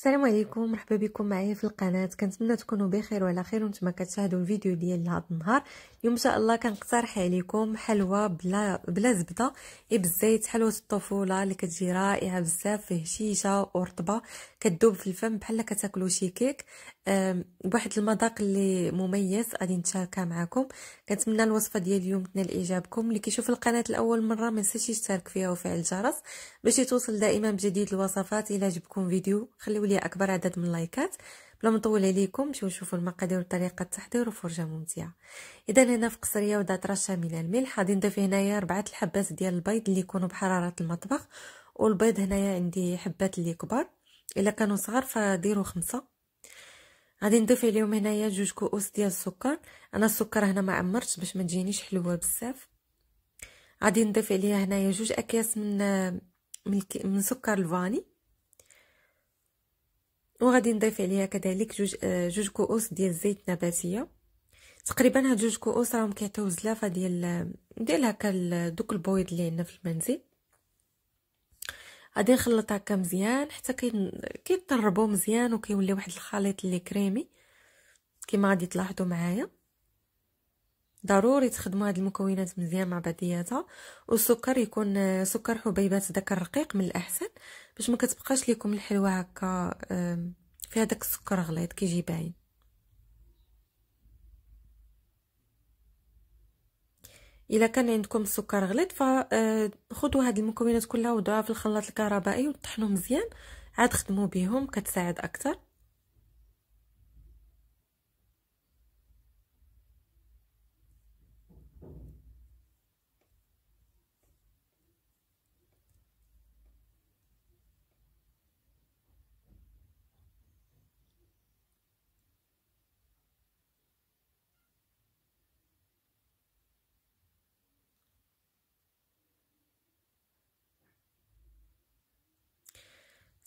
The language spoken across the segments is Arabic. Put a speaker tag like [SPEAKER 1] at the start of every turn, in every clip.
[SPEAKER 1] السلام عليكم مرحبا بكم معايا في القناه كنتمنى تكونوا بخير وعلى خير وانتم كتشاهدوا الفيديو ديال هذا النهار اليوم ان شاء الله كنقترح عليكم حلوى بلا بلا زبده اي بالزيت حلوه الطفوله اللي كتجي رائعه بزاف فيه هشيشه ورطبه كتذوب في الفم بحال كتاكلوا شي كيك بواحد المذاق اللي مميز غادي نتشاركها معكم كنتمنى الوصفه ديال اليوم تنال اعجابكم اللي كيشوف القناه لاول مره ما ينساش يشترك فيها وفعل الجرس باش يتوصل دائما بجديد الوصفات الى عجبكم فيديو خليو لي اكبر عدد من اللايكات بلا ما نطول عليكم نمشيو نشوفوا المقادير وطريقه التحضير وفرجه ممتعه اذا هنا في قصريه وضعت رشه من الملح غادي نضيف هنايا ربعه الحبات ديال البيض اللي يكونوا بحراره المطبخ والبيض هنايا عندي حبات اللي كبار الا كانوا صغار فديروا خمسه غادي نضيف عليهم هنايا جوج كؤوس ديال السكر انا السكر هنا ما عمرتش باش ما تجينيش حلوه بزاف غادي نضيف عليها هنايا جوج اكياس من من, من سكر الفاني وغادي نضيف عليها كذلك جوج جوج كؤوس ديال الزيت نباتيه تقريبا هاد جوج كؤوس راهم كيعطيو زلافه ديال ديال هكا دوك البويض اللي عندنا في المنزل غادي نخلط هكا مزيان حتى كيضربوا مزيان وكيولي واحد الخليط اللي كريمي كما غادي تلاحظوا معايا ضروري تخدموا هاد المكونات مزيان مع بعضياتها والسكر يكون سكر حبيبات داك الرقيق من الاحسن باش ما كتبقاش ليكم الحلوه هكا فيها داك السكر غليظ كيجي باين الا كان عندكم السكر غليظ فخذوا آه، هاد المكونات كلها وضعوها في الخلاط الكهربائي وطحنوا مزيان عاد خدموا بهم كتساعد اكثر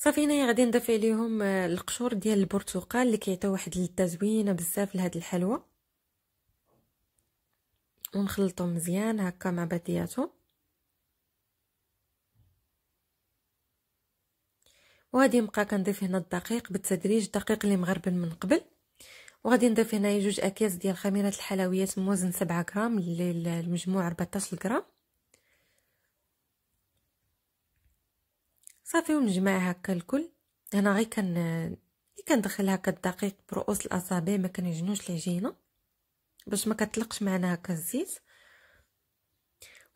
[SPEAKER 1] صافي هنايا غادي نضيف عليهم آه، القشور ديال البرتقال اللي كيعطيو واحد اللذه زوينه بزاف لهاد الحلوى ونخلطهم مزيان هكا مع بعضياتهم وغادي نبقى كنضيف هنا الدقيق بالتدريج الدقيق اللي مغربل من قبل وغادي نضيف هنايا جوج اكياس ديال خميره الحلويات موزن 7 غرام للمجموع 14 غرام صافي ونجمع هكا الكل انا غير كان كندخل هكا الدقيق برؤوس الاصابع ما كنجنوش العجينه باش ما كتلقش معنا هكا الزيت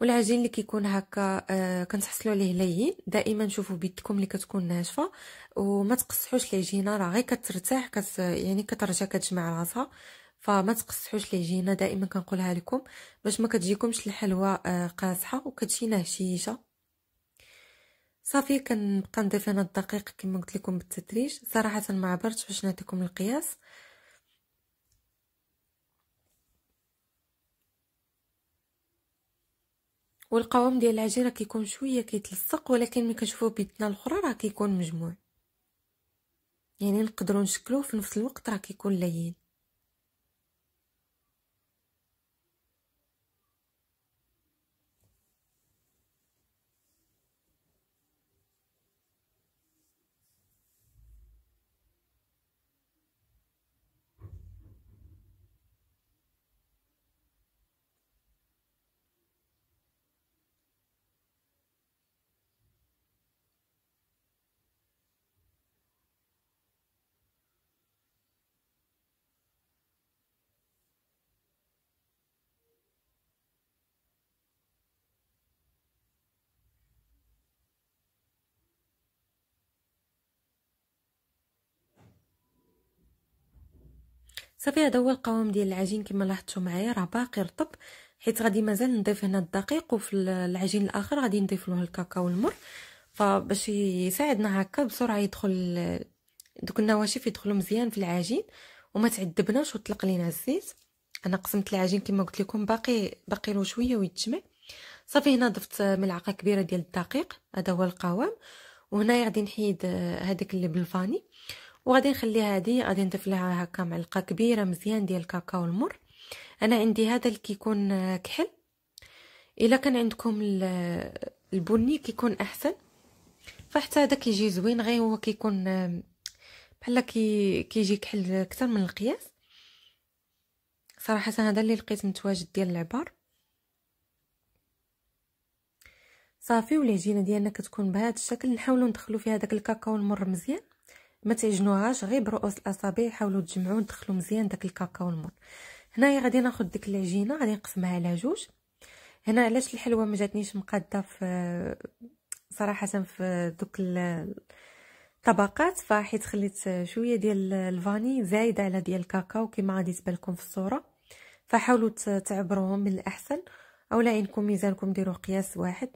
[SPEAKER 1] والعجين اللي كيكون هكا آه، كنتحصلوا عليه لين دائما شوفوا بيدكم اللي كتكون ناشفه وما تقصحوش العجينه راه غير كترتاح كت يعني كترجع كتجمع راسها فما تقصحوش العجينه دائما كنقولها لكم باش ما كتجيكمش الحلوى آه، قاصحه وكتجي نهشيشه صافي كنبقى نضيف انا الدقيق كما قلت لكم بالتدريج صراحه ما عبرتش باش نعطيكم القياس والقوام ديال العجينه كيكون شويه كيتلصق ولكن ملي كنشوفوه بيدنا الاخرى راه كيكون مجموع يعني نقدروا نشكلوه في نفس الوقت راه كيكون لين صافي هذا هو القوام ديال العجين كما لاحظتوا معايا راه باقي رطب حيت غادي مازال نضيف هنا الدقيق وفي العجين الاخر غادي نضيف له الكاكاو المر فباش يساعدنا هكا بسرعه يدخل دوك النواشف يدخلوا مزيان في العجين وما تعذبناش وطلق لينا الزيت انا قسمت العجين كما قلت لكم باقي باقي له شويه ويتجمع صافي هنا ضفت ملعقه كبيره ديال الدقيق هذا هو القوام وهنا غادي نحيد هذاك اللي بالفاني وغادي نخليها هادي غادي نضيف لها هكا معلقه كبيره مزيان ديال الكاكاو المر انا عندي هذا اللي كيكون آه، كحل الا كان عندكم البني كيكون احسن فحتى هذا كيجي زوين غير هو كيكون آه، بحال كي كيجي كحل اكثر من القياس صراحه هذا اللي لقيت متواجد ديال العبار صافي والعجينه ديالنا كتكون بهذا الشكل نحاولوا ندخلوا فيها داك الكاكاو المر مزيان ما تعجنوهاش غير برؤوس الاصابع حاولوا تجمعوا تدخلوا مزيان داك الكاكاو المر هنايا غادي ناخذ ديك العجينه غادي نقسمها على جوج هنا علاش الحلوه ما جاتنيش مقاده في صراحه في دوك الطبقات فحيت خليت شويه ديال الفاني زايده على ديال الكاكاو كما غادي تبان في الصوره فحاولوا تعبروهم من الاحسن اولا انكم ميزانكم ديروا قياس واحد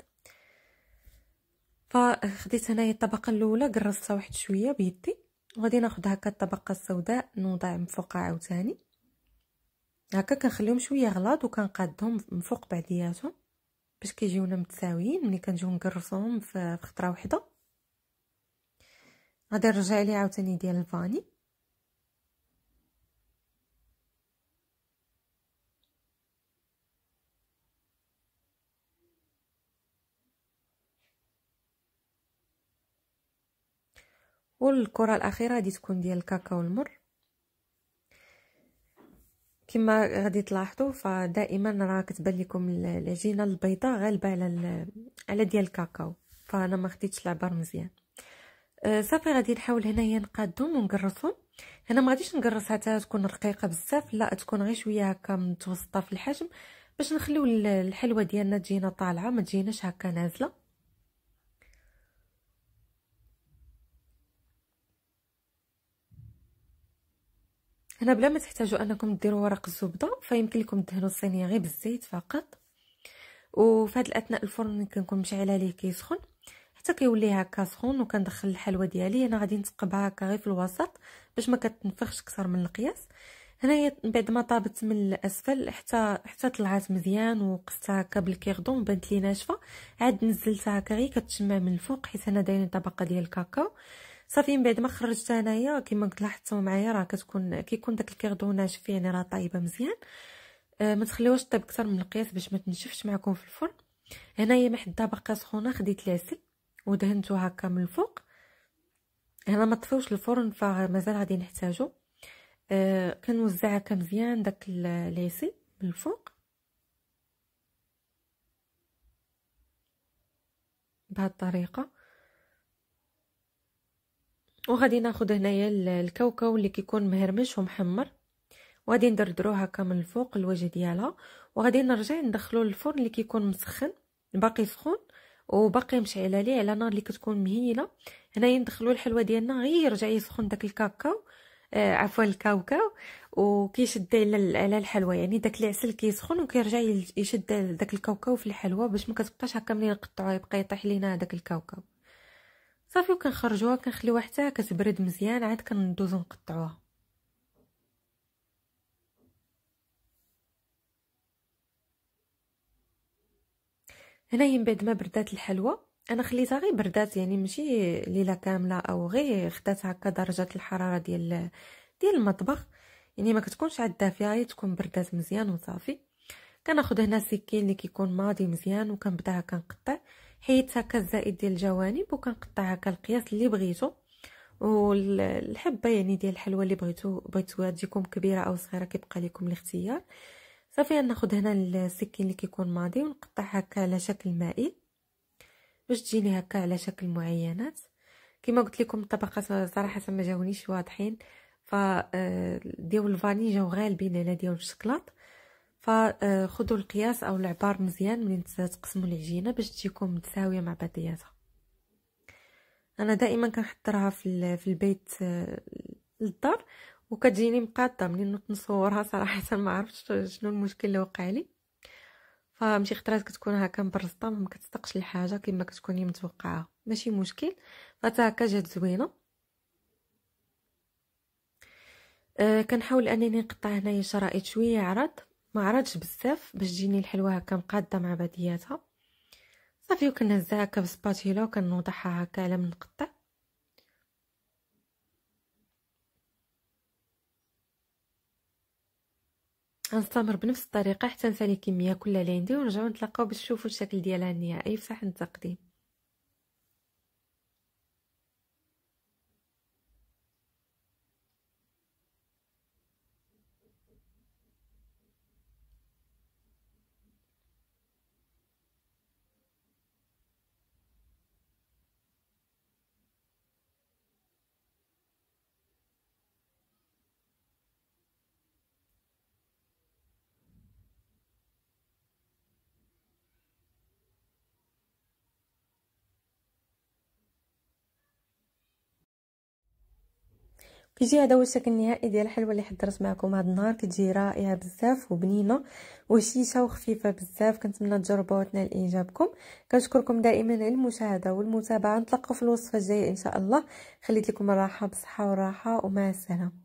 [SPEAKER 1] فخديت هنايا الطبقه الاولى قرصتها واحد شويه بيدي وغادي ناخذ هكا الطبقه السوداء نوضع من فوقها عاوتاني هكا كنخليهم شويه غلاض وكنقادهم من فوق بعدياتهم باش كيجيونا متساويين ملي كنجيو نكرصوهم في خطره وحده غادي نرجع ليه عاوتاني ديال الفاني والكره الاخيره غادي تكون ديال الكاكاو المر كما غادي تلاحظوا فدائما راه كتبان لكم العجينه البيضاء غالبه على على ديال الكاكاو فانا ما خديتش العبار مزيان أه صافي غادي نحاول هنايا نقادهم ونقرصهم هنا ما غاديش نقرص حتى تكون رقيقه بزاف لا تكون غير شويه هكا متوسطه في الحجم باش نخليو الحلوه ديالنا تجينا طالعه ما تجيناش هكا نازله هنا بلا ما تحتاجوا انكم ديروا ورق الزبده فيمكن لكم تدهنوا الصينيه غير بالزيت فقط وفي هذا الاثناء الفرن كنكون مشعله ليه كيسخن حتى كيولي هكا سخون وكندخل الحلوه ديالي انا غادي نتقبها هكا غير في الوسط باش ما كتنفخش اكثر من القياس هنايا بعد ما طابت من الاسفل حتى حتى طلعت مزيان وقفتها هكا بالكيردون بانت لي ناشفه عاد نزلتها هكا غير كتشمع من الفوق حيت انا دايرين طبقه ديال الكاكاو صافي من بعد ما خرجتها انايا كما قلت لاحظتوا معايا راه كتكون كيكون داك الكيردو ناشف يعني راه طايبه مزيان آه ما تخليوهاش طيب اكثر من القياس باش ما تنشفش معكم في الفرن هنايا محده باقا سخونه خديت العسل ودهنته هكا من الفوق هنا ما طفيوش الفرن فمازال غادي نحتاجو آه كنوزع هكا مزيان داك العسل من الفوق بهاد الطريقه وغادي ناخذ هنايا الكاوكاو اللي كيكون مهرمش ومحمر وغادي ندردروه هكا من الفوق الوجه ديالها وغادي نرجع ندخلو للفرن اللي كيكون مسخن باقي سخون وباقي مشعله ليه على نار اللي كتكون مهيله هنايا ندخلو الحلوى ديالنا غير يرجع يسخن داك الكاكاو آه عفوا الكاوكاو وكيشد على على الحلوى يعني داك العسل كيسخن وكيرجع يشد داك الكاوكاو في الحلوى باش ما كتبقاش هكا ملي نقطعوه يبقى يطيح لينا داك الكاوكاو صافي وكنخرجوها كنخليوها حتى كتبرد مزيان عاد كندوزو نقطعوها هنايا من بعد ما بردات الحلوى انا خليتها غير بردات يعني ماشي ليله كامله او غير خدات هكا درجه الحراره ديال ديال المطبخ يعني ما كتكونش عاد دافيه غير تكون بردات مزيان وصافي كناخذ هنا السكين اللي كيكون ماضي مزيان وكنبدا كنقطع هكا الزائد ديال الجوانب وكنقطعها القياس اللي بغيتو والحبه يعني ديال الحلوى اللي بغيتو بغيتوها تجيكم كبيره او صغيره كيبقى لكم الاختيار صافي ناخذ هنا السكين اللي كيكون ماضي ونقطع هكا على شكل مائل باش تجيني هكا على شكل معينات كما قلت لكم الطبقه صراحه ما جاونيش واضحين ف آه، ديال الفاني جاو غالبين على ديال الشكلاط فخذوا القياس او العبار مزيان ملي تقسموا العجينه باش تجيكم متساويه مع بعضياتها انا دائما كنحضرها في في البيت آه، للدار وكتجيني مقاطه ملي نصورها صراحه ما عرفتش شنو المشكل اللي وقع لي فمشي خطرات كتكون هكا مبرزطه ما كتصدقش الحاجه كما كتكوني متوقعه ماشي مشكل فتا هكا جات زوينه أه كنحاول انني نقطع هنايا شرائط شويه عرض ما عرضش بزاف باش تجيني الحلوه هكا مقاده مع بعضياتها صافي وكنهزها هكا بسباتيلا وكنوضعها هكا على من نقطع غنستمر بنفس الطريقه حتى نسالي الكميه كلها اللي عندي ونرجعو نتلاقاو باش تشوفوا الشكل ديالها النهائي في صحن التقديم كيجي هذا هو الشكل النهائي ديال الحلوه اللي حضرت معكم هذا النهار كتجي رائعه بزاف وبنينه وشيشه وخفيفه بزاف كنتمنى تجربوها وتنال اعجابكم كنشكركم دائما على المشاهده والمتابعه نتلاقاو في الوصفه الجايه ان شاء الله خليت لكم الراحه بصحه وراحه ومع السلامه